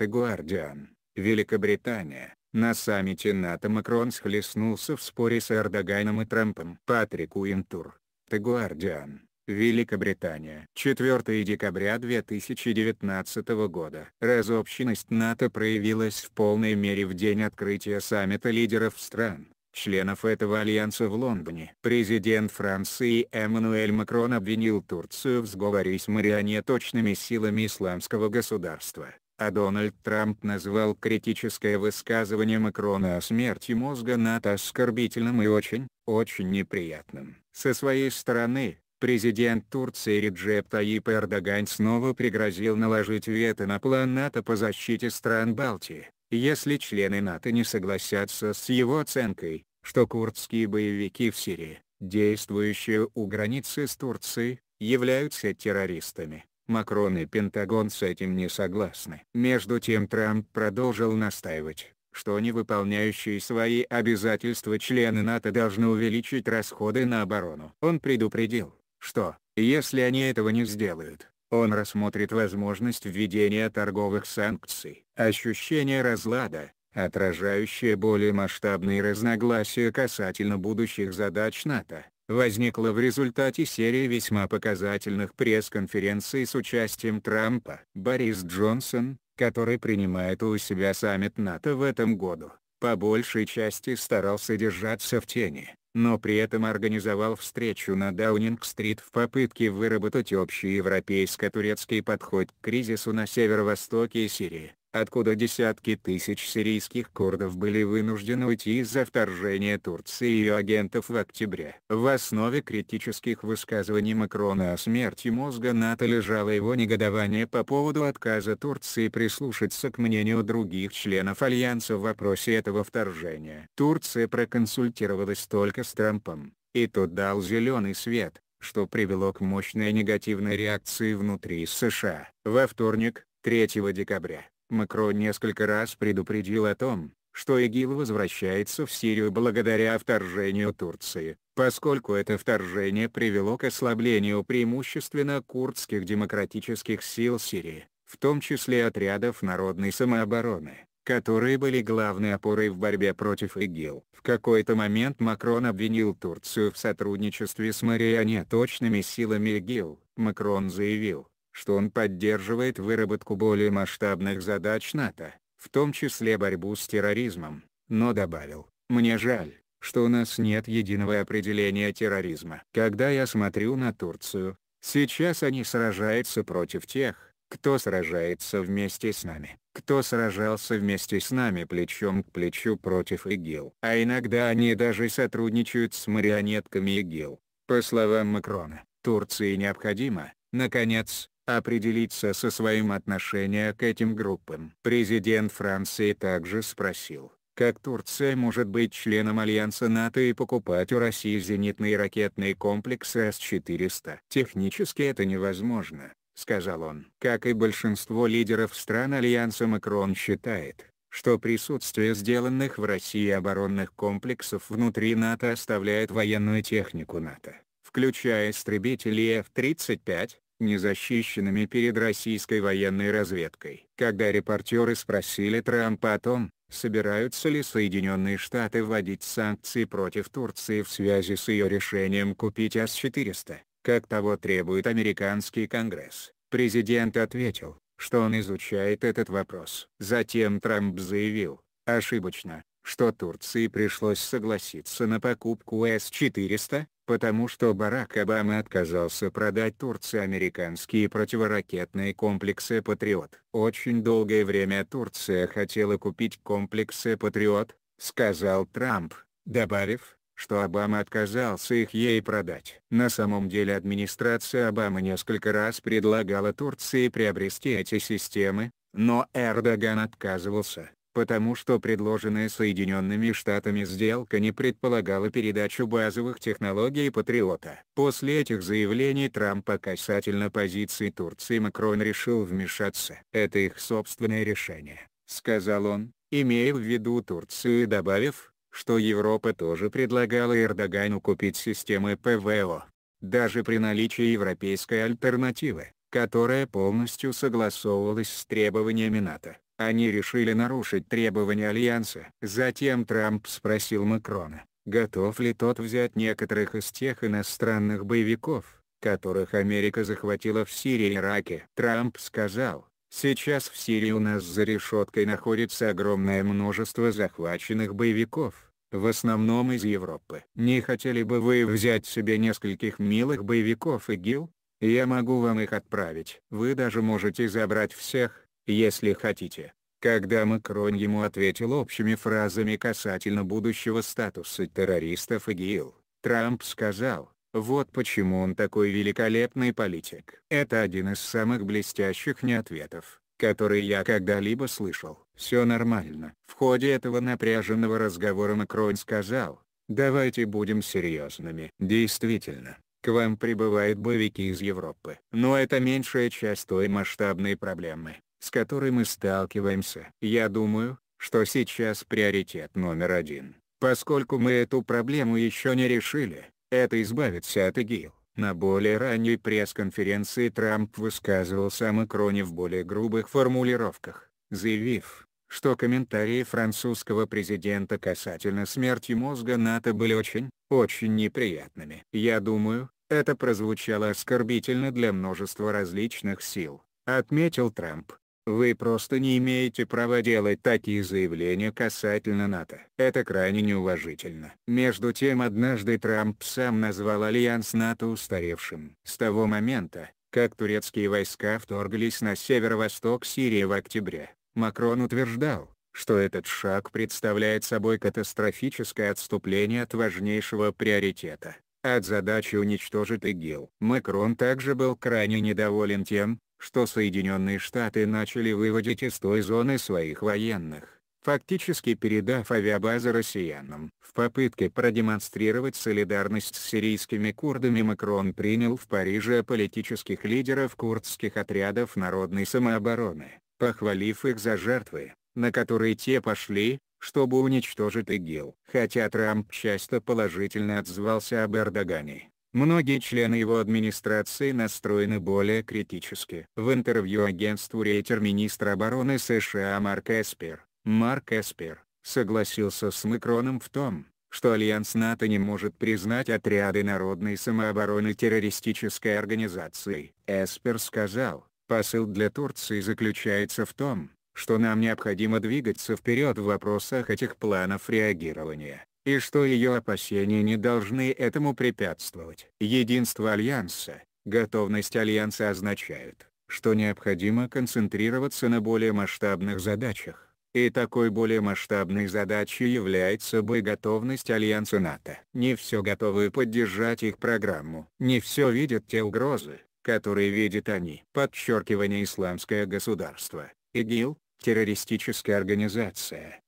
The Guardian, Великобритания. На саммите НАТО Макрон схлестнулся в споре с Эрдоганом и Трампом. Патрик Уинтур, The Guardian, Великобритания. 4 декабря 2019 года. Разобщенность НАТО проявилась в полной мере в день открытия саммита лидеров стран, членов этого альянса в Лондоне. Президент Франции Эммануэль Макрон обвинил Турцию в сговоре с марионеточными силами исламского государства, а Дональд Трамп назвал критическое высказывание Макрона о смерти мозга НАТО оскорбительным и очень, очень неприятным. Со своей стороны, президент Турции Реджеп Таип Эрдоган снова пригрозил наложить вето на план НАТО по защите стран Балтии, если члены НАТО не согласятся с его оценкой, что курдские боевики в Сирии, действующие у границы с Турцией, являются террористами. Макрон и Пентагон с этим не согласны. Между тем Трамп продолжил настаивать, что невыполняющие свои обязательства члены НАТО должны увеличить расходы на оборону. Он предупредил, что, если они этого не сделают, он рассмотрит возможность введения торговых санкций. Ощущение разлада, отражающее более масштабные разногласия касательно будущих задач НАТО, возникла в результате серии весьма показательных пресс-конференций с участием Трампа. Борис Джонсон, который принимает у себя саммит НАТО в этом году, по большей части старался держаться в тени, но при этом организовал встречу на Даунинг-стрит в попытке выработать общий европейско-турецкий подход к кризису на северо-востоке Сирии откуда десятки тысяч сирийских курдов были вынуждены уйти из-за вторжения Турции и ее агентов в октябре. В основе критических высказываний Макрона о смерти мозга НАТО лежало его негодование по поводу отказа Турции прислушаться к мнению других членов Альянса в вопросе этого вторжения. Турция проконсультировалась только с Трампом, и тот дал зеленый свет что привело к мощной негативной реакции внутри США. Во вторник, 3 декабря, Макро несколько раз предупредил о том, что ИГИЛ возвращается в Сирию благодаря вторжению Турции, поскольку это вторжение привело к ослаблению преимущественно курдских демократических сил Сирии, в том числе отрядов народной самообороны, которые были главной опорой в борьбе против ИГИЛ. В какой-то момент Макрон обвинил Турцию в сотрудничестве с марионеточными силами ИГИЛ. Макрон заявил, что он поддерживает выработку более масштабных задач НАТО, в том числе борьбу с терроризмом, но добавил, «Мне жаль, что у нас нет единого определения терроризма. Когда я смотрю на Турцию, сейчас они сражаются против тех, кто сражается вместе с нами, кто сражался вместе с нами плечом к плечу против ИГИЛ. А иногда они даже сотрудничают с марионетками ИГИЛ. По словам Макрона, Турции необходимо, наконец, определиться со своим отношением к этим группам. Президент Франции также спросил, как Турция может быть членом Альянса НАТО и покупать у России зенитные ракетные комплексы С-400. Технически это невозможно, сказал он. Как и большинство лидеров стран Альянса Макрон считает, что присутствие сделанных в России оборонных комплексов внутри НАТО оставляет военную технику НАТО, включая истребители F-35, незащищенными перед российской военной разведкой. Когда репортеры спросили Трампа о том, собираются ли Соединенные Штаты вводить санкции против Турции в связи с ее решением купить С-400, как того требует американский Конгресс, президент ответил, что он изучает этот вопрос. Затем Трамп заявил, ошибочно, что Турции пришлось согласиться на покупку С-400, потому что Барак Обама отказался продать Турции американские противоракетные комплексы «Патриот». «Очень долгое время Турция хотела купить комплексы «Патриот», — сказал Трамп, добавив, что Обама отказался их ей продать. На самом деле администрация Обамы несколько раз предлагала Турции приобрести эти системы, но Эрдоган отказывался потому что предложенная Соединенными Штатами сделка не предполагала передачу базовых технологий «Патриота». После этих заявлений Трампа касательно позиции Турции Макрон решил вмешаться. «Это их собственное решение», — сказал он, имея в виду Турцию и добавив, что Европа тоже предлагала Эрдогану купить системы ПВО. Даже при наличии европейской альтернативы, которая полностью согласовывалась с требованиями НАТО, они решили нарушить требования Альянса. Затем Трамп спросил Макрона, готов ли тот взять некоторых из тех иностранных боевиков, которых Америка захватила в Сирии и Ираке. Трамп сказал, Сейчас в Сирии у нас за решеткой находится огромное множество захваченных боевиков, в основном из Европы. Не хотели бы вы взять себе нескольких милых боевиков ИГИЛ? Я могу вам их отправить. Вы даже можете забрать всех, если хотите. Когда Макрон ему ответил общими фразами касательно будущего статуса террористов ИГИЛ, Трамп сказал, вот почему он такой великолепный политик. Это один из самых блестящих неответов, которые я когда-либо слышал. Все нормально. В ходе этого напряженного разговора Макрон сказал, давайте будем серьезными. Действительно, к вам прибывают боевики из Европы. Но это меньшая часть той масштабной проблемы, с которой мы сталкиваемся. Я думаю, что сейчас приоритет номер один, поскольку мы эту проблему еще не решили, это избавиться от ИГИЛ. На более ранней пресс-конференции Трамп высказывался о Макроне в более грубых формулировках, заявив, что комментарии французского президента касательно смерти мозга НАТО были очень, очень неприятными. Я думаю, это прозвучало оскорбительно для множества различных сил, отметил Трамп. Вы просто не имеете права делать такие заявления касательно НАТО. Это крайне неуважительно. Между тем однажды Трамп сам назвал альянс НАТО устаревшим. С того момента, как турецкие войска вторглись на северо-восток Сирии в октябре, Макрон утверждал, что этот шаг представляет собой катастрофическое отступление от важнейшего приоритета от задачи уничтожить ИГИЛ. Макрон также был крайне недоволен тем, что Соединенные Штаты начали выводить из той зоны своих военных фактически передав авиабазы россиянам. В попытке продемонстрировать солидарность с сирийскими курдами Макрон принял в Париже политических лидеров курдских отрядов народной самообороны, похвалив их за жертвы, на которые те пошли, чтобы уничтожить ИГИЛ. Хотя Трамп часто положительно отзывался об Эрдогане, Многие члены его администрации настроены более критически. В интервью агентству рейтер министра обороны США Марк Эспер, Марк Эспер, согласился с Макроном в том, что Альянс НАТО не может признать отряды народной самообороны террористической организацией. Эспер сказал, посыл для Турции заключается в том, что нам необходимо двигаться вперед в вопросах этих планов реагирования и что ее опасения не должны этому препятствовать. Единство Альянса, готовность Альянса означают, что необходимо концентрироваться на более масштабных задачах. И такой более масштабной задачей является бы готовность Альянса НАТО. Не все готовы поддержать их программу. Не все видят те угрозы, которые видят они. Подчеркивание «Исламское государство», ИГИЛ, террористическая организация,